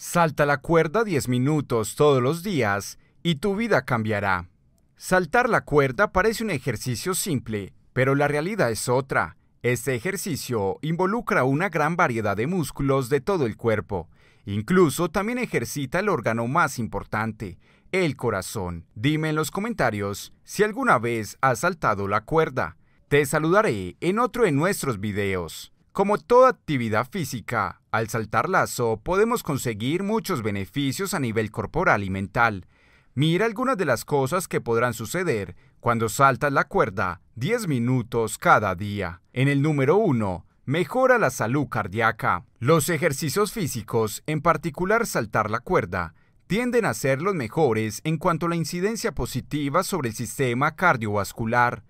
Salta la cuerda 10 minutos todos los días y tu vida cambiará. Saltar la cuerda parece un ejercicio simple, pero la realidad es otra. Este ejercicio involucra una gran variedad de músculos de todo el cuerpo. Incluso también ejercita el órgano más importante, el corazón. Dime en los comentarios si alguna vez has saltado la cuerda. Te saludaré en otro de nuestros videos. Como toda actividad física, al saltar lazo podemos conseguir muchos beneficios a nivel corporal y mental. Mira algunas de las cosas que podrán suceder cuando saltas la cuerda 10 minutos cada día. En el número 1, mejora la salud cardíaca. Los ejercicios físicos, en particular saltar la cuerda, tienden a ser los mejores en cuanto a la incidencia positiva sobre el sistema cardiovascular.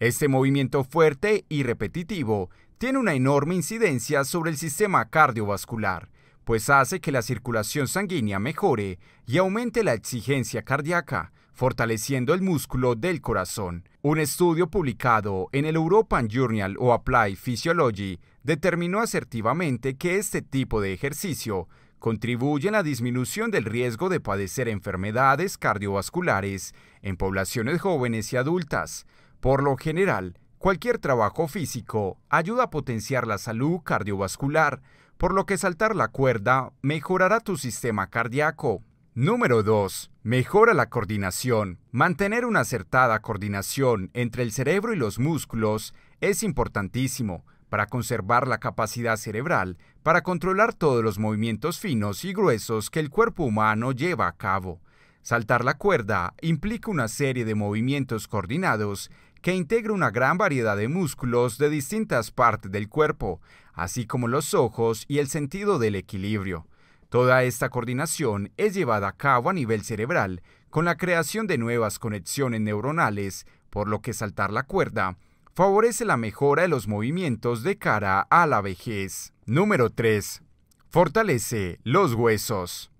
Este movimiento fuerte y repetitivo tiene una enorme incidencia sobre el sistema cardiovascular, pues hace que la circulación sanguínea mejore y aumente la exigencia cardíaca, fortaleciendo el músculo del corazón. Un estudio publicado en el European Journal of Applied Physiology determinó asertivamente que este tipo de ejercicio contribuye a la disminución del riesgo de padecer enfermedades cardiovasculares en poblaciones jóvenes y adultas, por lo general, cualquier trabajo físico ayuda a potenciar la salud cardiovascular, por lo que saltar la cuerda mejorará tu sistema cardíaco. Número 2. Mejora la coordinación. Mantener una acertada coordinación entre el cerebro y los músculos es importantísimo para conservar la capacidad cerebral para controlar todos los movimientos finos y gruesos que el cuerpo humano lleva a cabo. Saltar la cuerda implica una serie de movimientos coordinados que integra una gran variedad de músculos de distintas partes del cuerpo, así como los ojos y el sentido del equilibrio. Toda esta coordinación es llevada a cabo a nivel cerebral con la creación de nuevas conexiones neuronales, por lo que saltar la cuerda favorece la mejora de los movimientos de cara a la vejez. Número 3. Fortalece los huesos.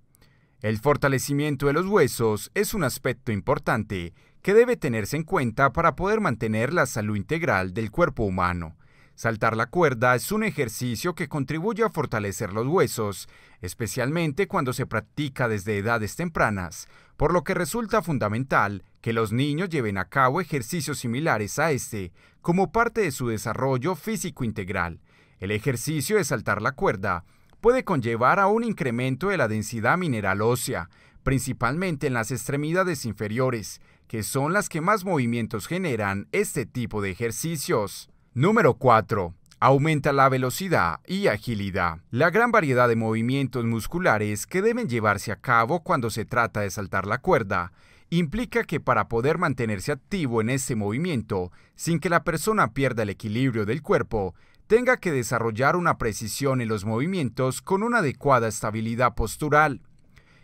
El fortalecimiento de los huesos es un aspecto importante que debe tenerse en cuenta para poder mantener la salud integral del cuerpo humano. Saltar la cuerda es un ejercicio que contribuye a fortalecer los huesos, especialmente cuando se practica desde edades tempranas, por lo que resulta fundamental que los niños lleven a cabo ejercicios similares a este como parte de su desarrollo físico integral. El ejercicio de saltar la cuerda puede conllevar a un incremento de la densidad mineral ósea, principalmente en las extremidades inferiores, que son las que más movimientos generan este tipo de ejercicios. Número 4. Aumenta la velocidad y agilidad. La gran variedad de movimientos musculares que deben llevarse a cabo cuando se trata de saltar la cuerda implica que para poder mantenerse activo en este movimiento, sin que la persona pierda el equilibrio del cuerpo, tenga que desarrollar una precisión en los movimientos con una adecuada estabilidad postural.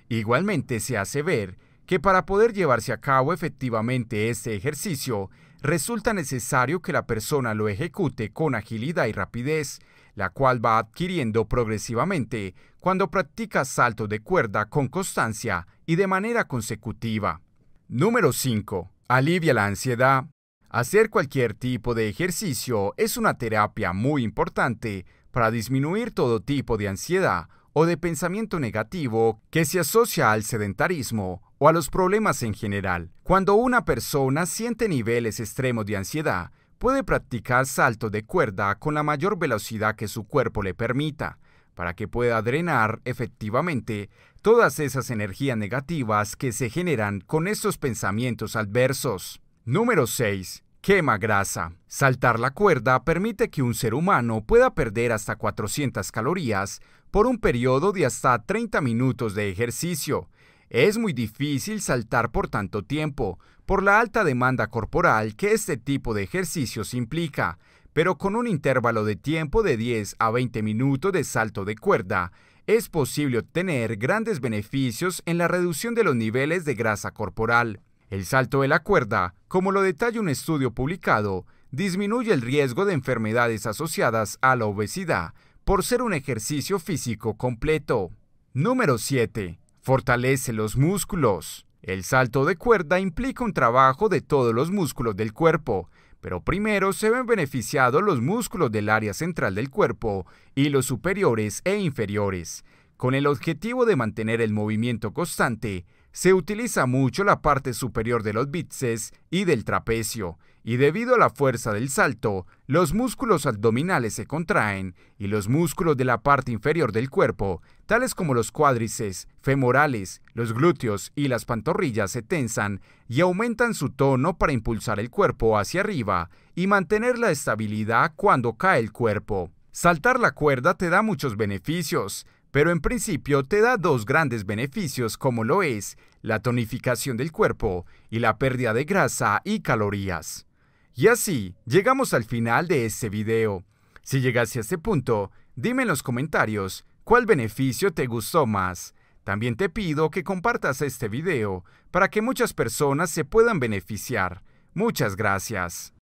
Igualmente se hace ver que para poder llevarse a cabo efectivamente este ejercicio, resulta necesario que la persona lo ejecute con agilidad y rapidez, la cual va adquiriendo progresivamente cuando practica salto de cuerda con constancia y de manera consecutiva. Número 5. Alivia la ansiedad. Hacer cualquier tipo de ejercicio es una terapia muy importante para disminuir todo tipo de ansiedad o de pensamiento negativo que se asocia al sedentarismo o a los problemas en general. Cuando una persona siente niveles extremos de ansiedad, puede practicar salto de cuerda con la mayor velocidad que su cuerpo le permita, para que pueda drenar efectivamente todas esas energías negativas que se generan con estos pensamientos adversos. Número 6. Quema grasa. Saltar la cuerda permite que un ser humano pueda perder hasta 400 calorías por un periodo de hasta 30 minutos de ejercicio. Es muy difícil saltar por tanto tiempo, por la alta demanda corporal que este tipo de ejercicios implica, pero con un intervalo de tiempo de 10 a 20 minutos de salto de cuerda, es posible obtener grandes beneficios en la reducción de los niveles de grasa corporal. El salto de la cuerda, como lo detalla un estudio publicado, disminuye el riesgo de enfermedades asociadas a la obesidad por ser un ejercicio físico completo. Número 7. Fortalece los músculos. El salto de cuerda implica un trabajo de todos los músculos del cuerpo, pero primero se ven beneficiados los músculos del área central del cuerpo y los superiores e inferiores, con el objetivo de mantener el movimiento constante se utiliza mucho la parte superior de los bíceps y del trapecio, y debido a la fuerza del salto, los músculos abdominales se contraen y los músculos de la parte inferior del cuerpo, tales como los cuádriceps, femorales, los glúteos y las pantorrillas se tensan y aumentan su tono para impulsar el cuerpo hacia arriba y mantener la estabilidad cuando cae el cuerpo. Saltar la cuerda te da muchos beneficios, pero en principio te da dos grandes beneficios como lo es la tonificación del cuerpo y la pérdida de grasa y calorías. Y así llegamos al final de este video. Si llegaste a este punto, dime en los comentarios cuál beneficio te gustó más. También te pido que compartas este video para que muchas personas se puedan beneficiar. Muchas gracias.